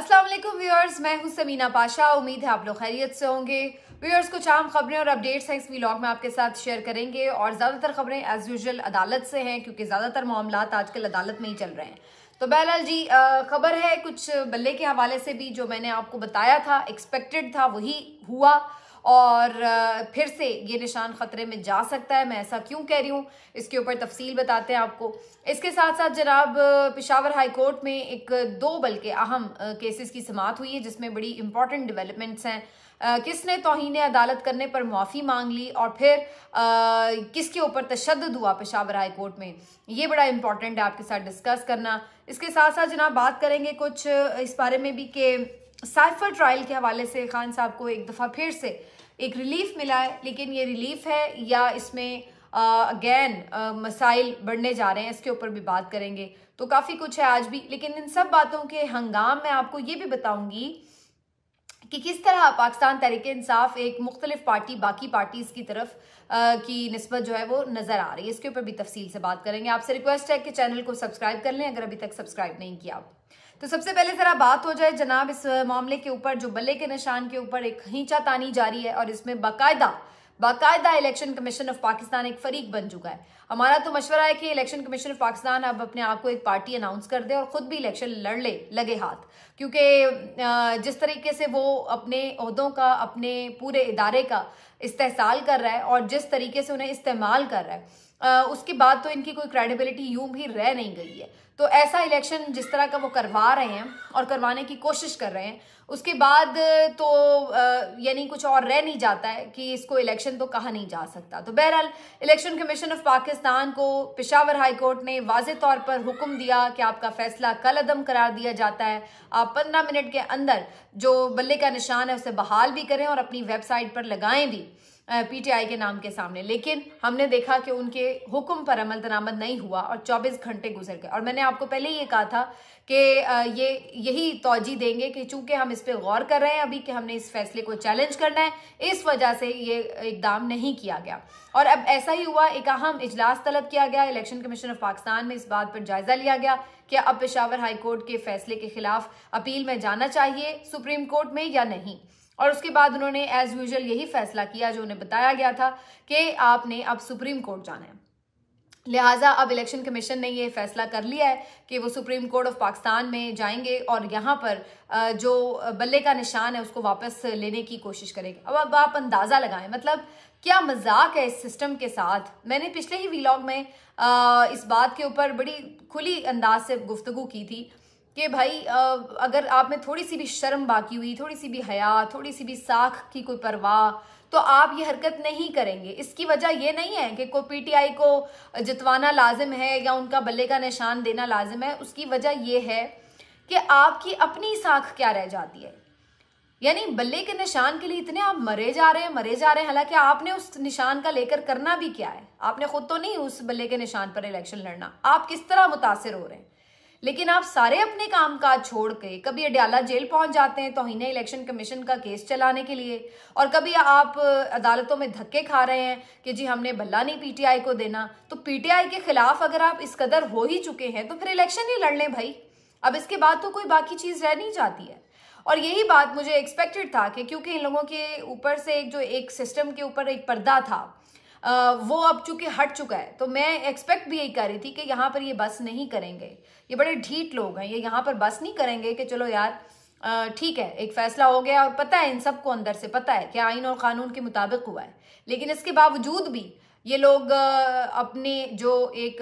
अस्सलाम वालेकुम व्यूअर्स मैं हूं समीना पाशा उम्मीद है आप लोग खैरियत से होंगे व्यूअर्स कुछ आम खबरें और अपडेट्स हैं इस व्लॉग में आपके साथ शेयर करेंगे और ज़्यादातर खबरें एज़ यूजल अदालत से हैं क्योंकि ज़्यादातर मामला आजकल अदालत में ही चल रहे हैं तो बहरहाल जी खबर है कुछ बल्ले के हवाले से भी जो मैंने आपको बताया था एक्सपेक्टेड था वही हुआ और फिर से ये निशान ख़तरे में जा सकता है मैं ऐसा क्यों कह रही हूँ इसके ऊपर तफसील बताते हैं आपको इसके साथ साथ जनाब पिशावर हाई कोर्ट में एक दो बल्कि अहम केसेस की समात हुई है जिसमें बड़ी इंपॉर्टेंट डेवलपमेंट्स हैं किसने तोहन अदालत करने पर मुआफ़ी मांग ली और फिर आ, किसके ऊपर तशद हुआ पेशावर हाई कोर्ट में ये बड़ा इंपॉर्टेंट है आपके साथ डिस्कस करना इसके साथ साथ जनाब बात करेंगे कुछ इस बारे में भी कि साइफर ट्रायल के हवाले से खान साहब को एक दफ़ा फिर से एक रिलीफ मिला है लेकिन ये रिलीफ है या इसमें अगेन मसाइल बढ़ने जा रहे हैं इसके ऊपर भी बात करेंगे तो काफ़ी कुछ है आज भी लेकिन इन सब बातों के हंगाम में आपको ये भी बताऊंगी कि किस तरह पाकिस्तान तहरीक इंसाफ एक मुख्तलिफ पार्टी बाकी पार्टीज़ की तरफ की नस्बत जो है वो नज़र आ रही है इसके ऊपर भी तफसील से बात करेंगे आपसे रिक्वेस्ट है कि चैनल को सब्सक्राइब कर लें अगर अभी तक सब्सक्राइब नहीं किया तो सबसे पहले ज़रा बात हो जाए जनाब इस मामले के ऊपर जो बल्ले के निशान के ऊपर एक खींचा तानी जारी है और इसमें बाकायदा बाकायदा इलेक्शन कमीशन ऑफ पाकिस्तान एक फरीक बन चुका है हमारा तो मशवरा है कि इलेक्शन कमीशन ऑफ पाकिस्तान अब अपने आप को एक पार्टी अनाउंस कर दे और खुद भी इलेक्शन लड़ ले लगे हाथ क्योंकि जिस तरीके से वो अपने अहदों का अपने पूरे इदारे का इस्तेसाल कर रहा है और जिस तरीके से उन्हें इस्तेमाल कर रहा है उसके बाद तो इनकी कोई क्रेडिबिलिटी यूं भी रह नहीं गई है तो ऐसा इलेक्शन जिस तरह का वो करवा रहे हैं और करवाने की कोशिश कर रहे हैं उसके बाद तो यानी कुछ और रह नहीं जाता है कि इसको इलेक्शन तो कहा नहीं जा सकता तो बहरहाल इलेक्शन कमीशन ऑफ पाकिस्तान को पिशावर हाई कोर्ट ने वाज तौर पर हुक्म दिया कि आपका फैसला कल अदम करार दिया जाता है आप पंद्रह मिनट के अंदर जो बल्ले का निशान है उसे बहाल भी करें और अपनी वेबसाइट पर लगाएं भी पीटीआई के नाम के सामने लेकिन हमने देखा कि उनके हुक्म पर अमल दरामद नहीं हुआ और 24 घंटे गुजर गए और मैंने आपको पहले ये कहा था कि ये यही तोजी देंगे कि चूंकि हम इस पर गौर कर रहे हैं अभी कि हमने इस फैसले को चैलेंज करना है इस वजह से ये इकदाम नहीं किया गया और अब ऐसा ही हुआ एक अहम इजलास तलब किया गया इलेक्शन कमीशन ऑफ पाकिस्तान में इस बात पर जायजा लिया गया कि अब पेशावर हाईकोर्ट के फैसले के खिलाफ अपील में जाना चाहिए सुप्रीम कोर्ट में या नहीं और उसके बाद उन्होंने एज यूजल यही फैसला किया जो उन्हें बताया गया था कि आपने अब सुप्रीम कोर्ट जाना है लिहाजा अब इलेक्शन कमीशन ने यह फैसला कर लिया है कि वो सुप्रीम कोर्ट ऑफ पाकिस्तान में जाएंगे और यहाँ पर जो बल्ले का निशान है उसको वापस लेने की कोशिश करेंगे अब अब आप अंदाज़ा लगाएं मतलब क्या मजाक है इस सिस्टम के साथ मैंने पिछले ही वीलॉग में इस बात के ऊपर बड़ी खुली अंदाज से गुफ्तगु की थी कि भाई अगर आप में थोड़ी सी भी शर्म बाकी हुई थोड़ी सी भी हया थोड़ी सी भी साख की कोई परवाह तो आप ये हरकत नहीं करेंगे इसकी वजह ये नहीं है कि कोई पीटीआई को जितवाना लाजिम है या उनका बल्ले का निशान देना लाजिम है उसकी वजह ये है कि आपकी अपनी साख क्या रह जाती है यानी बल्ले के निशान के लिए इतने आप मरे जा रहे हैं मरे जा रहे हैं हालांकि आपने उस निशान का लेकर करना भी क्या है आपने खुद तो नहीं उस बल्ले के निशान पर इलेक्शन लड़ना आप किस तरह मुतासर हो रहे हैं लेकिन आप सारे अपने काम काज छोड़ के कभी अडियाला जेल पहुंच जाते हैं तोहिना इलेक्शन कमीशन का केस चलाने के लिए और कभी आप अदालतों में धक्के खा रहे हैं कि जी हमने बल्ला नहीं पीटीआई को देना तो पीटीआई के खिलाफ अगर आप इस कदर हो ही चुके हैं तो फिर इलेक्शन ही लड़ लें भाई अब इसके बाद तो कोई बाकी चीज़ रह नहीं जाती है और यही बात मुझे एक्सपेक्टेड था कि क्योंकि इन लोगों के ऊपर से एक जो एक सिस्टम के ऊपर एक पर्दा था वो अब चूंकि हट चुका है तो मैं एक्सपेक्ट भी यही कर रही थी कि यहाँ पर ये बस नहीं करेंगे ये बड़े ढीठ लोग हैं ये यहाँ पर बस नहीं करेंगे कि चलो यार ठीक है एक फैसला हो गया और पता है इन सबको अंदर से पता है कि आइन और कानून के मुताबिक हुआ है लेकिन इसके बावजूद भी ये लोग अपने जो एक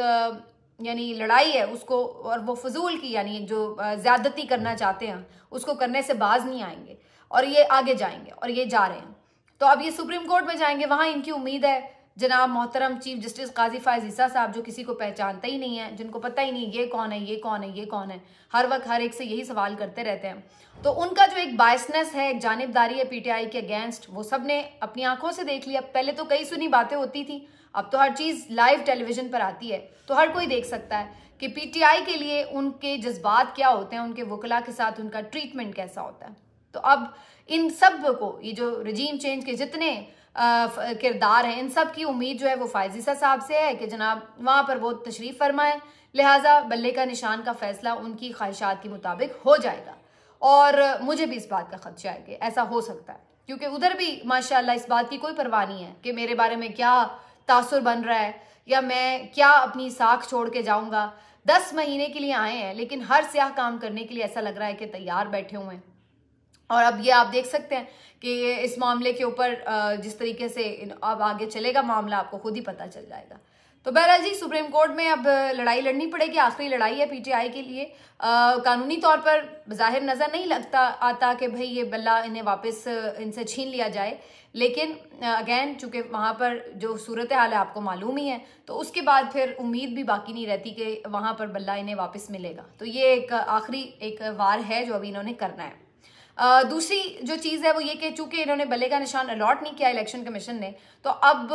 यानी लड़ाई है उसको और वो फजूल की यानी जो ज़्यादती करना चाहते हैं उसको करने से बाज नहीं आएंगे और ये आगे जाएंगे और ये जा रहे हैं तो अब ये सुप्रीम कोर्ट में जाएंगे वहाँ इनकी उम्मीद है जनाब मोहतरम चीफ जस्टिस काजी फायजीसा साहब जो किसी को पहचानता ही नहीं है जिनको पता ही नहीं ये कौन है ये कौन है ये कौन है हर वक्त हर एक से यही सवाल करते रहते हैं तो उनका जो एक बायसनेस है एक जानबदारी है पीटीआई के अगेंस्ट वो सब ने अपनी आंखों से देख लिया पहले तो कई सुनी बातें होती थी अब तो हर चीज़ लाइव टेलीविजन पर आती है तो हर कोई देख सकता है कि पीटीआई के लिए उनके जज्बात क्या होते हैं उनके वकला के साथ उनका ट्रीटमेंट कैसा होता है तो अब इन सब को ये जो रजीम चेंज के जितने किरदार हैं इन सब की उम्मीद जो है वो फायजीसा साहब से है कि जनाब वहाँ पर वो तशरीफ़ फरमाएं लिहाजा बल्ले का निशान का फैसला उनकी ख्वाहिशात के मुताबिक हो जाएगा और मुझे भी इस बात का खदशा है कि ऐसा हो सकता है क्योंकि उधर भी माशाल्लाह इस बात की कोई परवाह नहीं है कि मेरे बारे में क्या तासर बन रहा है या मैं क्या अपनी साख छोड़ के जाऊँगा दस महीने के लिए आए हैं लेकिन हर स्याह काम करने के लिए ऐसा लग रहा है कि तैयार बैठे हुए हैं और अब ये आप देख सकते हैं कि इस मामले के ऊपर जिस तरीके से अब आगे चलेगा मामला आपको खुद ही पता चल जाएगा तो बहरहाल जी सुप्रीम कोर्ट में अब लड़ाई लड़नी पड़ेगी आखिरी तो लड़ाई है पीटीआई के लिए आ, कानूनी तौर पर जाहिर नज़र नहीं लगता आता कि भाई ये बल्ला इन्हें वापस इनसे छीन लिया जाए लेकिन अगेन चूंकि वहाँ पर जो सूरत हाल है आपको मालूम ही है तो उसके बाद फिर उम्मीद भी बाकी नहीं रहती कि वहाँ पर बल्ला इन्हें वापस मिलेगा तो ये एक आखिरी एक वार है जो अभी इन्होंने करना है दूसरी जो चीज़ है वो ये कि चूंकि इन्होंने बल्ले का निशान अलॉट नहीं किया इलेक्शन कमीशन ने तो अब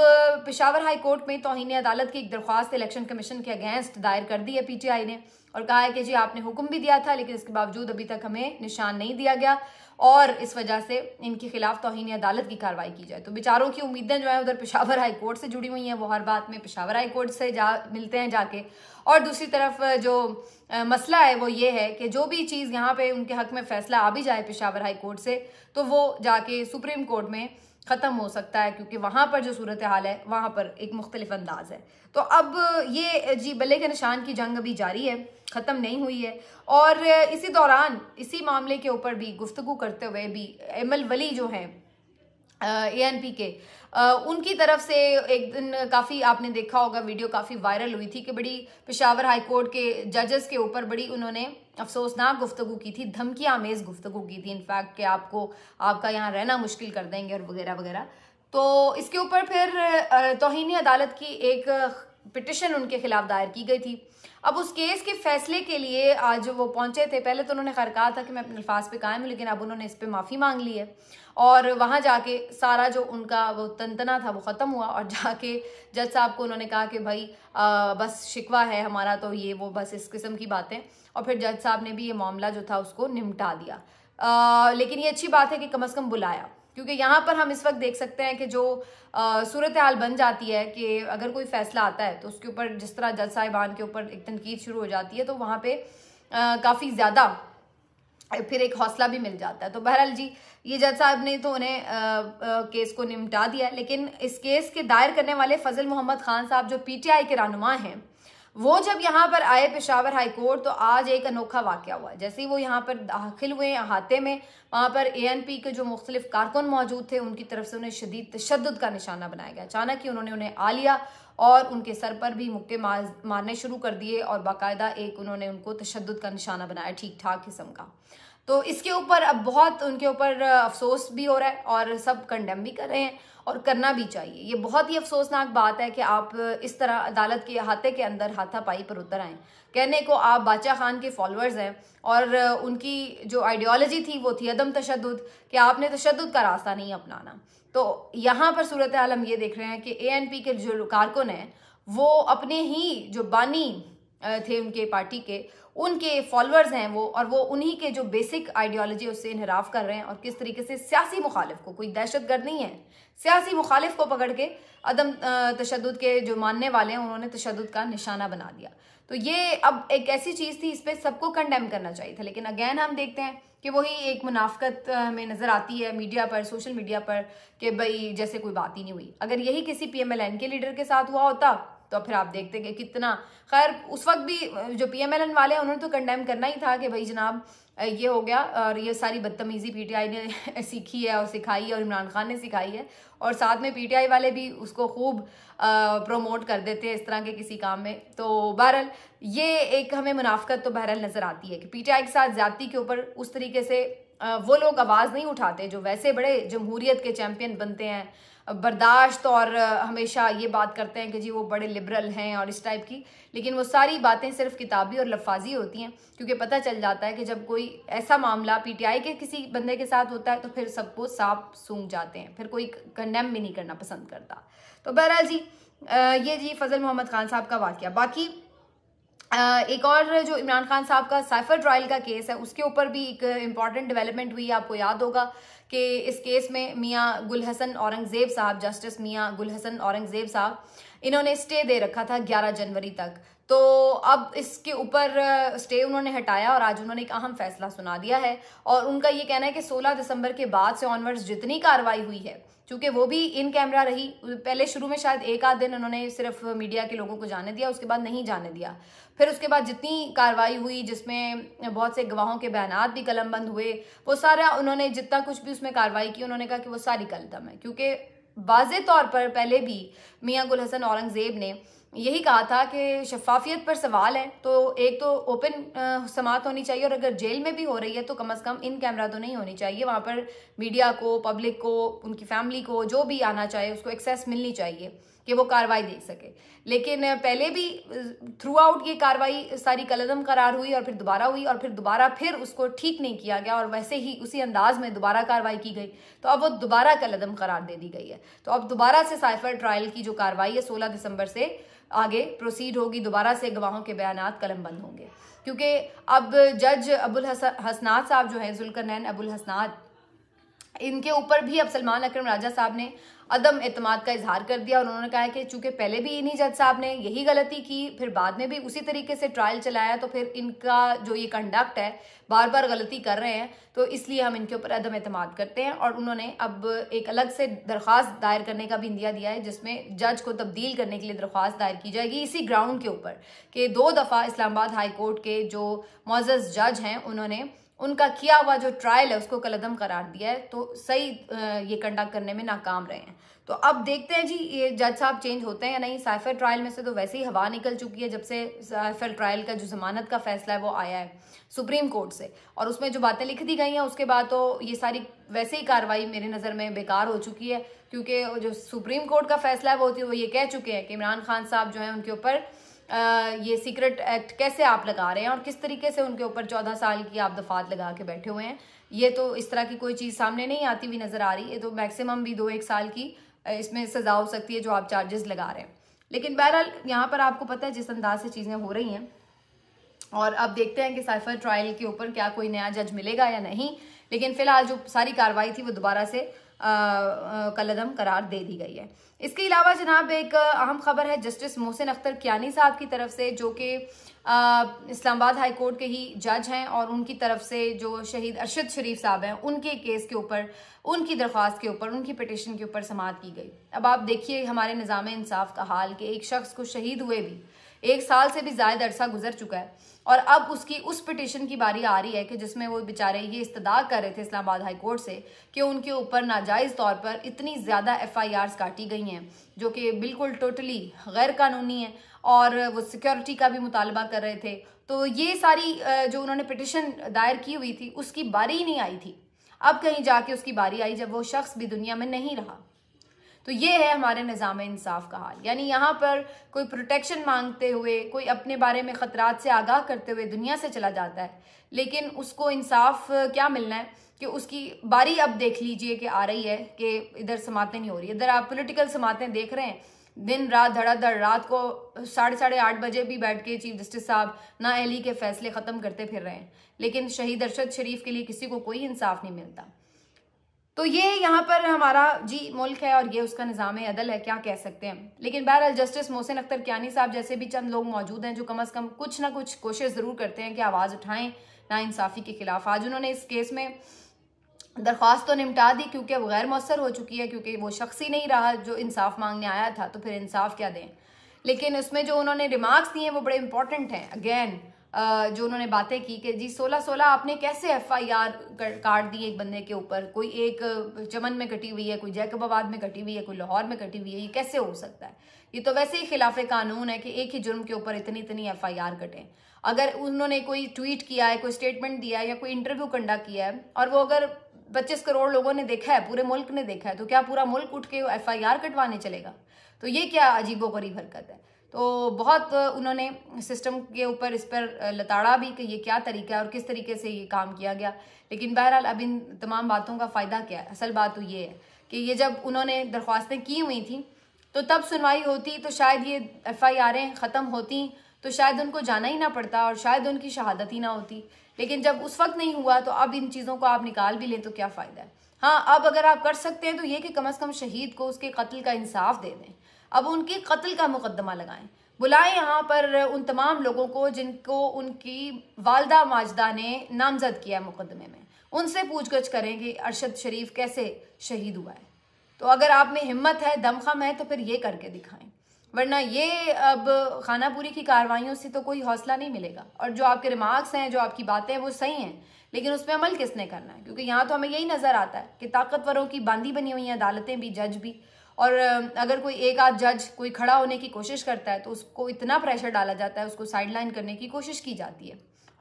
पिशावर हाई कोर्ट में तोहन अदालत की एक दरख्वास्त इलेक्शन कमीशन के अगेंस्ट दायर कर दी है पीटीआई ने और कहा है कि जी आपने हुक्म भी दिया था लेकिन इसके बावजूद अभी तक हमें निशान नहीं दिया गया और इस वजह से इनके खिलाफ तोहनी अदालत की कार्रवाई की जाए तो बेचारों की उम्मीदें जो है उधर पेशावर हाई कोर्ट से जुड़ी हुई हैं वो हर बात में पेशावर हाई कोर्ट से जा मिलते हैं जाके और दूसरी तरफ जो मसला है वो ये है कि जो भी चीज़ यहाँ पे उनके हक में फैसला आ भी जाए पेशावर हाई कोर्ट से तो वो जाके सुप्रीम कोर्ट में ख़त्म हो सकता है क्योंकि वहाँ पर जो सूरत हाल है वहाँ पर एक मुख्तलिफ अंदाज है तो अब ये जी बल्ले के निशान की जंग अभी जारी है ख़त्म नहीं हुई है और इसी दौरान इसी मामले के ऊपर भी गुफ्तु करते हुए भी एम एल वली जो हैं ए एन पी के उनकी तरफ से एक दिन काफ़ी आपने देखा होगा वीडियो काफ़ी वायरल हुई थी कि बड़ी पिशावर हाई कोर्ट के जजेस के ऊपर बड़ी उन्होंने अफसोसनाक गुफ्तु की थी धमकी आमेज़ गुफ्तु की थी इनफैक्ट कि आपको आपका यहाँ रहना मुश्किल कर देंगे और वगैरह वगैरह तो इसके ऊपर फिर तोहनी अदालत की एक पिटिशन उनके खिलाफ दायर की गई थी अब उस केस के फैसले के लिए आज वो पहुंचे थे पहले तो उन्होंने खैर कहा था कि मैं अपने अल्फाज पे कायम हूँ लेकिन अब उन्होंने इस पर माफ़ी मांग ली है और वहाँ जाके सारा जो उनका वो तंतना था वो ख़त्म हुआ और जाके जज साहब को उन्होंने कहा कि भाई आ, बस शिकवा है हमारा तो ये वो बस इस किस्म की बातें और फिर जज साहब ने भी ये मामला जो था उसको निमटा दिया आ, लेकिन ये अच्छी बात है कि कम अज़ कम बुलाया क्योंकि यहाँ पर हम इस वक्त देख सकते हैं कि जो सूरत हाल बन जाती है कि अगर कोई फैसला आता है तो उसके ऊपर जिस तरह जज साहिबान के ऊपर एक तनकीद शुरू हो जाती है तो वहाँ पर काफ़ी ज़्यादा फिर एक हौसला भी मिल जाता है तो बहरहाल जी ये जज साहब ने तो उन्हें आ, आ, केस को निपटा दिया लेकिन इस केस के दायर करने वाले फजल मोहम्मद खान साहब जो पीटीआई के रहनुमा हैं वो जब यहाँ पर आए पेशावर हाई कोर्ट तो आज एक अनोखा वाक्य हुआ जैसे ही वो यहाँ पर दाखिल हुए अहाते में वहाँ पर एएनपी के जो मुख्तलिफ कारकुन मौजूद थे उनकी तरफ से उन्हें शदीद तशद का निशाना बनाया गया अचानक ही उन्होंने उन्हें आ लिया और उनके सर पर भी मुक्के मार, मारने शुरू कर दिए और बाकायदा एक उन्होंने उनको तशद का निशाना बनाया ठीक ठाक किस्म का तो इसके ऊपर अब बहुत उनके ऊपर अफसोस भी हो रहा है और सब कंडेम भी कर रहे हैं और करना भी चाहिए ये बहुत ही अफसोसनाक बात है कि आप इस तरह अदालत के हाथे के अंदर हाथापाई पर उतर आएँ कहने को आप बादशाह खान के फॉलोअर्स हैं और उनकी जो आइडियोलॉजी थी वो थी अदम तशद कि आपने तशद का रास्ता नहीं अपनाना तो यहाँ पर सूरत हाल हम ये देख रहे हैं कि ए के जो कारकुन हैं वो अपने ही जो बानी थे उनके पार्टी के उनके फॉलोअर्स हैं वो और वो उन्हीं के जो बेसिक आइडियोलॉजी उससे इनहराफ कर रहे हैं और किस तरीके से सियासी मुखालिफ को कोई दहशतगर्द नहीं है सियासी मुखालिफ को पकड़ के अदम तशद के जो मानने वाले हैं उन्होंने तशद का निशाना बना दिया तो ये अब एक ऐसी चीज़ थी इस पर सबको कंडेम करना चाहिए था लेकिन अगेन हम देखते हैं कि वही एक मुनाफ्त हमें नज़र आती है मीडिया पर सोशल मीडिया पर कि भाई जैसे कोई बात ही नहीं हुई अगर यही किसी पीएमएलएन के लीडर के साथ हुआ होता तो फिर आप देखते कि कितना खैर उस वक्त भी जो पीएमएलएन वाले हैं उन्होंने तो कंडेम करना ही था कि भाई जनाब ये हो गया और ये सारी बदतमीज़ी पीटीआई ने सीखी है और सिखाई है और इमरान खान ने सिखाई है और साथ में पीटीआई वाले भी उसको खूब प्रमोट कर देते हैं इस तरह के किसी काम में तो बहरहाल ये एक हमें मुनाफ्त तो बहरहाल नज़र आती है कि आई के साथ ज़्यादा के ऊपर उस तरीके से वो लोग आवाज़ नहीं उठाते जो वैसे बड़े जमहूरियत के चैम्पियन बनते हैं बर्दाश्त और हमेशा ये बात करते हैं कि जी वो बड़े लिबरल हैं और इस टाइप की लेकिन वो सारी बातें सिर्फ किताबी और लफाजी होती हैं क्योंकि पता चल जाता है कि जब कोई ऐसा मामला पीटीआई के किसी बंदे के साथ होता है तो फिर सबको सांप सूंघ जाते हैं फिर कोई कंडेम भी नहीं करना पसंद करता तो बहरहाल जी ये जी फजल मोहम्मद खान साहब का वाक्य बाकी एक और जो इमरान खान साहब का साइफर ट्रायल का केस है उसके ऊपर भी एक इम्पॉर्टेंट डेवलपमेंट हुई आपको याद होगा कि इस केस में मियाँ गुल हसन औरंगज़ेब साहब जस्टिस मियाँ गुल हसन औरंगज़ेब साहब इन्होंने स्टे दे रखा था 11 जनवरी तक तो अब इसके ऊपर स्टे उन्होंने हटाया और आज उन्होंने एक अहम फैसला सुना दिया है और उनका ये कहना है कि 16 दिसंबर के बाद से ऑनवर्ड्स जितनी कार्रवाई हुई है चूंकि वो भी इन कैमरा रही पहले शुरू में शायद एक आध दिन उन्होंने सिर्फ मीडिया के लोगों को जाने दिया उसके बाद नहीं जाने दिया फिर उसके बाद जितनी कार्रवाई हुई जिसमें बहुत से गवाहों के बयान भी कलम बंद हुए वो सारा उन्होंने जितना कुछ भी उसमें कार्रवाई की उन्होंने कहा कि वो सारी दम है क्योंकि वाज तौर पर पहले भी मियाँ गुल हसन औरंगज़ेब ने यही कहा था कि शफाफियत पर सवाल है तो एक तो ओपन समात होनी चाहिए और अगर जेल में भी हो रही है तो कम से कम इन कैमरा तो नहीं होनी चाहिए वहाँ पर मीडिया को पब्लिक को उनकी फैमिली को जो भी आना चाहे उसको एक्सेस मिलनी चाहिए कि वो कार्रवाई देख सके लेकिन पहले भी थ्रू आउट ये कार्रवाई सारी कलदम करार हुई और फिर दोबारा हुई और फिर दोबारा फिर उसको ठीक नहीं किया गया और वैसे ही उसी अंदाज में दोबारा कार्रवाई की गई तो अब वो दोबारा कलदम करार दे दी गई है तो अब दोबारा से साइफर ट्रायल की जो कार्रवाई है सोलह दिसंबर से आगे प्रोसीड होगी दोबारा से गवाहों के बयान कलम बंद होंगे क्योंकि अब जज अबुल हसनाद साहब जो है जुलकर नैन अबुल हसनाद इनके ऊपर भी अब सलमान अकरम राजा साहब ने अदम अतमाद का इजहार कर दिया और उन्होंने कहा कि चूंकि पहले भी इन्हीं जज साहब ने यही गलती की फिर बाद में भी उसी तरीके से ट्रायल चलाया तो फिर इनका जो ये कंडक्ट है बार बार गलती कर रहे हैं तो इसलिए हम इनके ऊपर अदम अतमाद करते हैं और उन्होंने अब एक अलग से दरख्वास्त दायर करने का भी इंदिया दिया है जिसमें जज को तब्दील करने के लिए दरख्वास्त दायर की जाएगी इसी ग्राउंड के ऊपर कि दो दफ़ा इस्लामाबाद हाई कोर्ट के जो मोजस जज हैं उन्होंने उनका किया हुआ जो ट्रायल है उसको कलदम करार दिया है तो सही ये कंडक्ट करने में नाकाम रहे हैं तो अब देखते हैं जी ये जज साहब चेंज होते हैं या नहीं साइफर ट्रायल में से तो वैसे ही हवा निकल चुकी है जब से साइफर ट्रायल का जो जमानत का फैसला है वो आया है सुप्रीम कोर्ट से और उसमें जो बातें लिख दी गई हैं उसके बाद तो ये सारी वैसे ही कार्रवाई मेरे नज़र में बेकार हो चुकी है क्योंकि जो सुप्रीम कोर्ट का फैसला है वो वो तो ये कह चुके हैं कि इमरान खान साहब जो है उनके ऊपर ये सीक्रेट एक्ट कैसे आप लगा रहे हैं और किस तरीके से उनके ऊपर चौदह साल की आप दफात लगा के बैठे हुए हैं ये तो इस तरह की कोई चीज़ सामने नहीं आती हुई नज़र आ रही ये तो मैक्सिमम भी दो एक साल की इसमें सज़ा हो सकती है जो आप चार्जेस लगा रहे हैं लेकिन बहरहाल यहाँ पर आपको पता है जिस अंदाज से चीज़ें हो रही हैं और अब देखते हैं कि साइफर ट्रायल के ऊपर क्या कोई नया जज मिलेगा या नहीं लेकिन फिलहाल जो सारी कार्रवाई थी वो दोबारा से कलदम करार दे दी गई है इसके अलावा जनाब एक अहम खबर है जस्टिस मोहसिन अख्तर क्यानी साहब की तरफ से जो कि इस्लामाबाद हाई कोर्ट के ही जज हैं और उनकी तरफ से जो शहीद अरशद शरीफ साहब हैं उनके केस के ऊपर उनकी दरख्वास्त के ऊपर उनकी पिटिशन के ऊपर समात की गई अब आप देखिए हमारे निज़ाम इंसाफ का हाल कि एक शख्स को शहीद हुए भी एक साल से भी ज़्यादा अरसा गुजर चुका है और अब उसकी उस पिटिशन की बारी आ रही है कि जिसमें वो बेचारे ये इस्तदा कर रहे थे इस्लामाबाद हाई कोर्ट से कि उनके ऊपर नाजायज़ तौर पर इतनी ज़्यादा एफ़ आई आर्स काटी गई हैं जो कि बिल्कुल टोटली गैर कानूनी है और वो सिक्योरिटी का भी मुतालबा कर रहे थे तो ये सारी जो उन्होंने पिटिशन दायर की हुई थी उसकी बारी ही नहीं आई थी अब कहीं जाके उसकी बारी आई जब वो शख्स भी दुनिया में नहीं रहा तो ये है हमारे निज़ाम इंसाफ का हाल यानी यहाँ पर कोई प्रोटेक्शन मांगते हुए कोई अपने बारे में ख़तरात से आगाह करते हुए दुनिया से चला जाता है लेकिन उसको इंसाफ क्या मिलना है कि उसकी बारी अब देख लीजिए कि आ रही है कि इधर समातें नहीं हो रही इधर आप पोलिटिकल समातें देख रहे हैं दिन रात धड़ाधड़ रात को साढ़े साढ़े आठ बजे भी बैठ के चीफ जस्टिस साहब ना अहली के फैसले ख़त्म करते फिर रहे हैं लेकिन शहीद अरशद शरीफ के लिए किसी को कोई इंसाफ नहीं मिलता तो ये यहाँ पर हमारा जी मुल्क है और ये उसका निज़ाम अदल है क्या कह सकते हैं लेकिन बहरहाल जस्टिस मोहसिन अख्तर क्यानी साहब जैसे भी चंद लोग मौजूद हैं जो कम अज़ कम कुछ ना कुछ कोशिश ज़रूर करते हैं कि आवाज़ उठाएं नाइंसाफ़ी के ख़िलाफ़ आज उन्होंने इस केस में दरख्वास्त तो निपटा दी क्योंकि वह गैर मौसर हो चुकी है क्योंकि वो शख्स ही नहीं रहा जो इंसाफ मांगने आया था तो फिर इंसाफ क्या दें लेकिन उसमें जो उन्होंने रिमार्क्स दिए हैं वो बड़े इंपॉर्टेंट हैं अगैन जो उन्होंने बातें की कि जी सोलह सोलह आपने कैसे एफ आई आर काट दी एक बंदे के ऊपर कोई एक चमन में कटी हुई है कोई जैकबाबाद में कटी हुई है कोई लाहौर में कटी हुई है ये कैसे हो सकता है ये तो वैसे ही खिलाफ कानून है कि एक ही जुर्म के ऊपर इतनी इतनी एफ आई आर कटें अगर उन्होंने कोई ट्वीट किया है कोई स्टेटमेंट दिया है या कोई इंटरव्यू कंडक्ट किया है और वो अगर पच्चीस करोड़ लोगों ने देखा है पूरे मुल्क ने देखा है तो क्या पूरा मुल्क उठ के एफ आई आर कटवाने चलेगा तो ये क्या अजीबो गरीब हरकत है तो बहुत उन्होंने सिस्टम के ऊपर इस पर लताड़ा भी कि ये क्या तरीका है और किस तरीके से ये काम किया गया लेकिन बहरहाल अब इन तमाम बातों का फ़ायदा क्या है असल बात तो ये है कि ये जब उन्होंने दरख्वास्तें की हुई थी तो तब सुनवाई होती तो शायद ये एफ आई आरें ख़त्म होती तो शायद उनको जाना ही ना पड़ता और शायद उनकी शहादत ही ना होती लेकिन जब उस वक्त नहीं हुआ तो अब इन चीज़ों को आप निकाल भी लें तो क्या फ़ायदा है हाँ अब अगर आप कर सकते हैं तो ये कि कम अज़ कम शहीद को उसके कत्ल का इंसाफ दे दें अब उनके कत्ल का मुकदमा लगाएं बुलाएं यहाँ पर उन तमाम लोगों को जिनको उनकी वालदा माजदा ने नामजद किया है मुकदमे में उनसे पूछगछ करें कि अरशद शरीफ कैसे शहीद हुआ है तो अगर आप में हिम्मत है दमखम है तो फिर ये करके दिखाएं वरना ये अब खानापुरी की कार्रवाइयों से तो कोई हौसला नहीं मिलेगा और जो आपके रिमार्क्स हैं जो आपकी बातें हैं वो सही हैं लेकिन उस पर अमल किसने करना है क्योंकि यहाँ तो हमें यही नज़र आता है कि ताकतवरों की बांदी बनी हुई हैं अदालतें भी जज भी और अगर कोई एक आध जज कोई खड़ा होने की कोशिश करता है तो उसको इतना प्रेशर डाला जाता है उसको साइडलाइन करने की कोशिश की जाती है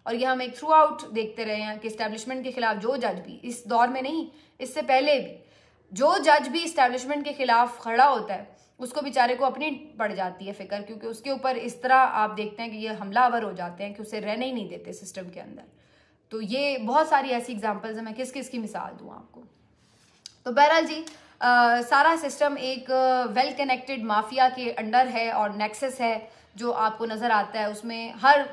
और ये हम एक थ्रू आउट देखते रहे हैं कि इस्टेब्लिशमेंट के खिलाफ जो जज भी इस दौर में नहीं इससे पहले भी जो जज भी इस्टेब्लिशमेंट के खिलाफ खड़ा होता है उसको बेचारे को अपनी पड़ जाती है फिक्र क्योंकि उसके ऊपर इस तरह आप देखते हैं कि ये हमलावर हो जाते हैं कि उसे रहने ही नहीं देते सिस्टम के अंदर तो ये बहुत सारी ऐसी एग्जाम्पल्स हैं मैं किस किस की मिसाल दूँ आपको तो बहरहाल जी आ, सारा सिस्टम एक वेल कनेक्टेड माफिया के अंडर है और नेक्सेस है जो आपको नज़र आता है उसमें हर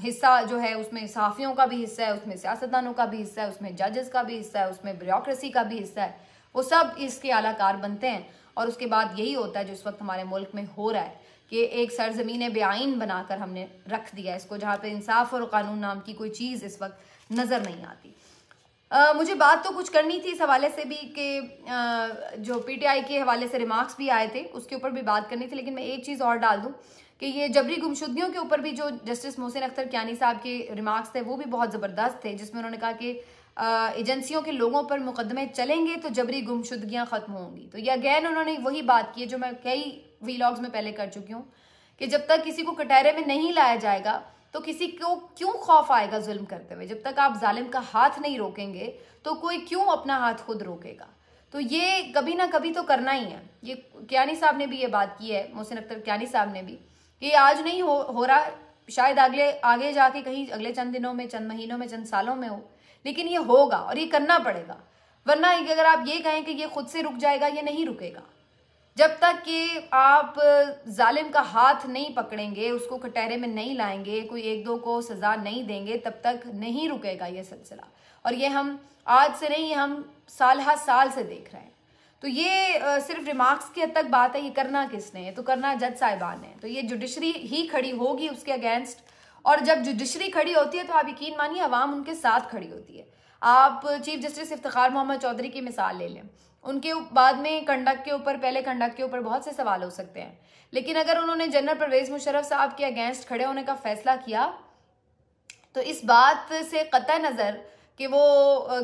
हिस्सा जो है उसमें सहाफ़ियों का भी हिस्सा है उसमें सियासतदानों का भी हिस्सा है उसमें जजेस का भी हिस्सा है उसमें ब्यूरोसी का भी हिस्सा है वो सब इसके आलाकार बनते हैं और उसके बाद यही होता है जो इस वक्त हमारे मुल्क में हो रहा है कि एक सरजमीन बेआइन बनाकर हमने रख दिया इसको जहाँ पे इंसाफ और कानून नाम की कोई चीज़ इस वक्त नज़र नहीं आती मुझे बात तो कुछ करनी थी इस हवाले से भी कि जो पीटीआई के हवाले से रिमार्क्स भी आए थे उसके ऊपर भी बात करनी थी लेकिन मैं एक चीज़ और डाल दूँ कि ये जबरी गुमशुदगियों के ऊपर भी जो जस्टिस मोहसिन अख्तर क्यानी साहब के रिमार्क्स थे वो भी बहुत ज़बरदस्त थे जिसमें उन्होंने कहा कि एजेंसियों के लोगों पर मुकदमे चलेंगे तो जबरी गुमशुदगियाँ ख़त्म होंगी तो ये अगैन उन्होंने वही बात की है जो मैं कई वीलॉग्स में पहले कर चुकी हूँ कि जब तक किसी को कटहरे में नहीं लाया जाएगा तो किसी को क्यों खौफ आएगा जुल्म करते हुए जब तक आप जालिम का हाथ नहीं रोकेंगे तो कोई क्यों अपना हाथ खुद रोकेगा तो ये कभी ना कभी तो करना ही है ये क्यानी साहब ने भी ये बात की है मोहसिन अख्तर क्यानी साहब ने भी ये आज नहीं हो हो रहा शायद अगले आगे जाके कहीं अगले चंद दिनों में चंद महीनों में चंद सालों में हो लेकिन ये होगा और ये करना पड़ेगा वरना अगर आप ये कहें कि ये खुद से रुक जाएगा ये नहीं रुकेगा जब तक कि आप जालिम का हाथ नहीं पकड़ेंगे उसको कटहरे में नहीं लाएंगे कोई एक दो को सज़ा नहीं देंगे तब तक नहीं रुकेगा यह सिलसिला और ये हम आज से नहीं हम साल हा साल से देख रहे हैं तो ये सिर्फ रिमार्क्स की हद तक बात है ये करना किसने है तो करना जज साहिबान ने तो ये जुडिशरी ही खड़ी होगी उसके अगेंस्ट और जब जुडिशरी खड़ी होती है तो आप यकीन मानिए अवाम उनके साथ खड़ी होती है आप चीफ जस्टिस इफ्तार मोहम्मद चौधरी की मिसाल ले लें उनके बाद में कंडक्ट के ऊपर पहले कंडक्ट के ऊपर बहुत से सवाल हो सकते हैं लेकिन अगर उन्होंने जनरल परवेज मुशरफ साहब के अगेंस्ट खड़े होने का फैसला किया तो इस बात से कत नज़र कि वो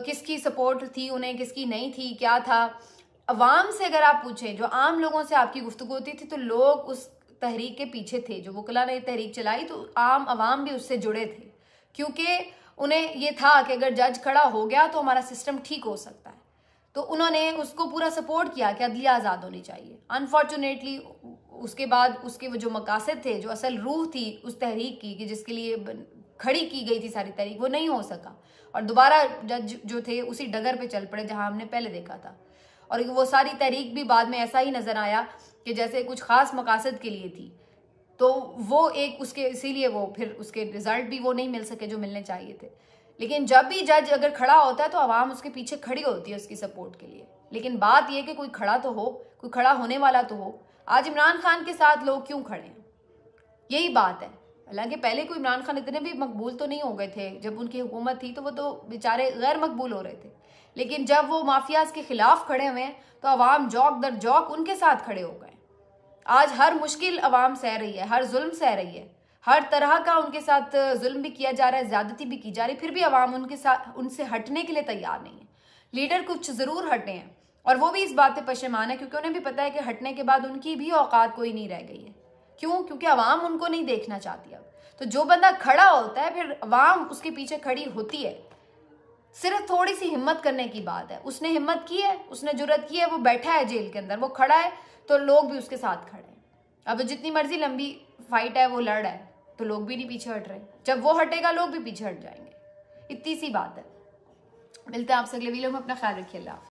किसकी सपोर्ट थी उन्हें किसकी नहीं थी क्या था अवाम से अगर आप पूछें जो आम लोगों से आपकी गुफ्तु होती थी तो लोग उस तहरीक के पीछे थे जो वकला ने तहरीक चलाई तो आम आवाम भी उससे जुड़े थे क्योंकि उन्हें ये था कि अगर जज खड़ा हो गया तो हमारा सिस्टम ठीक हो सकता है तो उन्होंने उसको पूरा सपोर्ट किया कि अदलिया आज़ाद होनी चाहिए अनफॉर्चुनेटली उसके बाद उसके वो जो मकासद थे जो असल रूह थी उस तहरीक की कि जिसके लिए खड़ी की गई थी सारी तहरीक वो नहीं हो सका और दोबारा जज जो थे उसी डगर पे चल पड़े जहां हमने पहले देखा था और वो सारी तहरीक भी बाद में ऐसा ही नज़र आया कि जैसे कुछ ख़ास मकासद के लिए थी तो वो एक उसके इसीलिए वो फिर उसके रिज़ल्ट भी वो नहीं मिल सके जो मिलने चाहिए थे लेकिन जब भी जज अगर खड़ा होता है तो आवाम उसके पीछे खड़ी होती है उसकी सपोर्ट के लिए लेकिन बात यह कि कोई खड़ा तो हो कोई खड़ा होने वाला तो हो आज इमरान खान के साथ लोग क्यों खड़े हैं यही बात है हालांकि पहले कोई इमरान खान इतने भी मकबूल तो नहीं हो गए थे जब उनकी हुकूमत थी तो वो तो बेचारे गैर मकबूल हो रहे थे लेकिन जब वो माफियाज के खिलाफ खड़े हुए हैं तो आवाम जौक दर जौक उनके साथ खड़े हो गए आज हर मुश्किल आवाम सह रही है हर जुल्म सह रही है हर तरह का उनके साथ जुल्म भी किया जा रहा है ज्यादती भी की जा रही है फिर भी अवाम उनके साथ उनसे हटने के लिए तैयार नहीं है लीडर कुछ ज़रूर हटे हैं और वो भी इस बात पर पशेमान है क्योंकि उन्हें भी पता है कि हटने के बाद उनकी भी औकात कोई नहीं रह गई है क्यों क्योंकि आवाम उनको नहीं देखना चाहती अब तो जो बंदा खड़ा होता है फिर अवाम उसके पीछे खड़ी होती है सिर्फ थोड़ी सी हिम्मत करने की बात है उसने हिम्मत की है उसने जरूरत की है वो बैठा है जेल के अंदर वो खड़ा है तो लोग भी उसके साथ खड़े हैं अब जितनी मर्जी लंबी फाइट है वो लड़ है तो लोग भी नहीं पीछे हट रहे जब वो हटेगा लोग भी पीछे हट जाएंगे इतनी सी बात है मिलते हैं आपसे अगले वीडियो में अपना ख्याल रखिए अल्लाह